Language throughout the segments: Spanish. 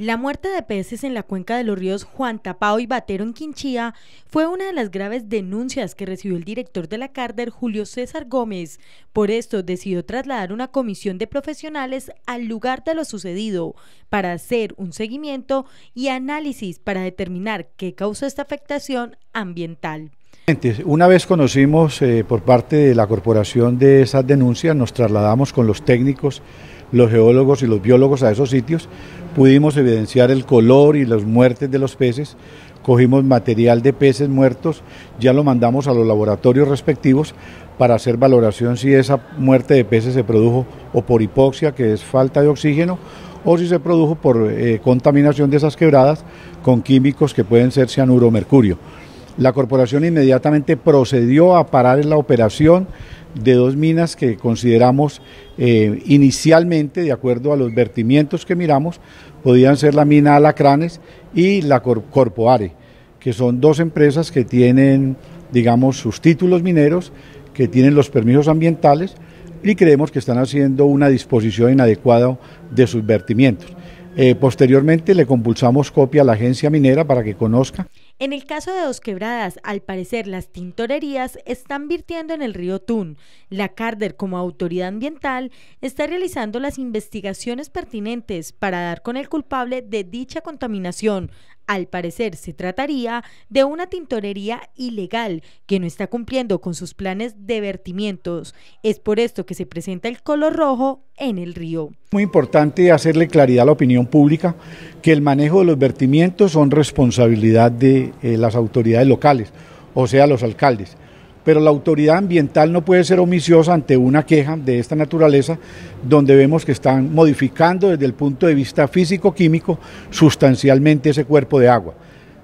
La muerte de peces en la cuenca de los ríos Juan Tapao y Batero en Quinchía fue una de las graves denuncias que recibió el director de la Carder, Julio César Gómez. Por esto decidió trasladar una comisión de profesionales al lugar de lo sucedido para hacer un seguimiento y análisis para determinar qué causó esta afectación ambiental. Una vez conocimos eh, por parte de la corporación de esas denuncias, nos trasladamos con los técnicos los geólogos y los biólogos a esos sitios, pudimos evidenciar el color y las muertes de los peces, cogimos material de peces muertos, ya lo mandamos a los laboratorios respectivos para hacer valoración si esa muerte de peces se produjo o por hipoxia, que es falta de oxígeno, o si se produjo por eh, contaminación de esas quebradas con químicos que pueden ser cianuro o mercurio. La corporación inmediatamente procedió a parar la operación de dos minas que consideramos eh, inicialmente, de acuerdo a los vertimientos que miramos, podían ser la mina Alacranes y la corpo Corpoare, que son dos empresas que tienen, digamos, sus títulos mineros, que tienen los permisos ambientales y creemos que están haciendo una disposición inadecuada de sus vertimientos. Eh, posteriormente le compulsamos copia a la agencia minera para que conozca. En el caso de Dos Quebradas, al parecer las tintorerías están virtiendo en el río Tun. La Carder, como autoridad ambiental, está realizando las investigaciones pertinentes para dar con el culpable de dicha contaminación, al parecer se trataría de una tintorería ilegal que no está cumpliendo con sus planes de vertimientos. Es por esto que se presenta el color rojo en el río. Muy importante hacerle claridad a la opinión pública que el manejo de los vertimientos son responsabilidad de eh, las autoridades locales, o sea, los alcaldes pero la autoridad ambiental no puede ser omisiosa ante una queja de esta naturaleza, donde vemos que están modificando desde el punto de vista físico-químico sustancialmente ese cuerpo de agua.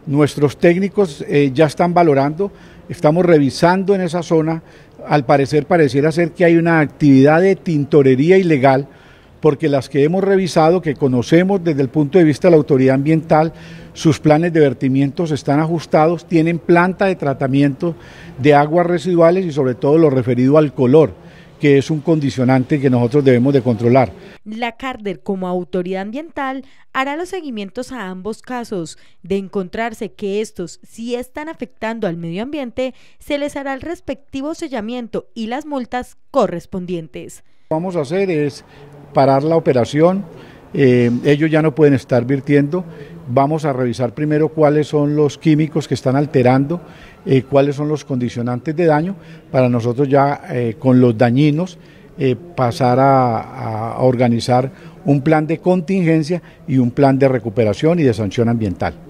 Nuestros técnicos eh, ya están valorando, estamos revisando en esa zona, al parecer pareciera ser que hay una actividad de tintorería ilegal, porque las que hemos revisado, que conocemos desde el punto de vista de la autoridad ambiental, sus planes de vertimientos están ajustados, tienen planta de tratamiento de aguas residuales y sobre todo lo referido al color que es un condicionante que nosotros debemos de controlar. La CARDER como autoridad ambiental hará los seguimientos a ambos casos. De encontrarse que estos sí si están afectando al medio ambiente, se les hará el respectivo sellamiento y las multas correspondientes. vamos a hacer es parar la operación, eh, ellos ya no pueden estar virtiendo. Vamos a revisar primero cuáles son los químicos que están alterando, eh, cuáles son los condicionantes de daño, para nosotros ya eh, con los dañinos pasar a organizar un plan de contingencia y un plan de recuperación y de sanción ambiental.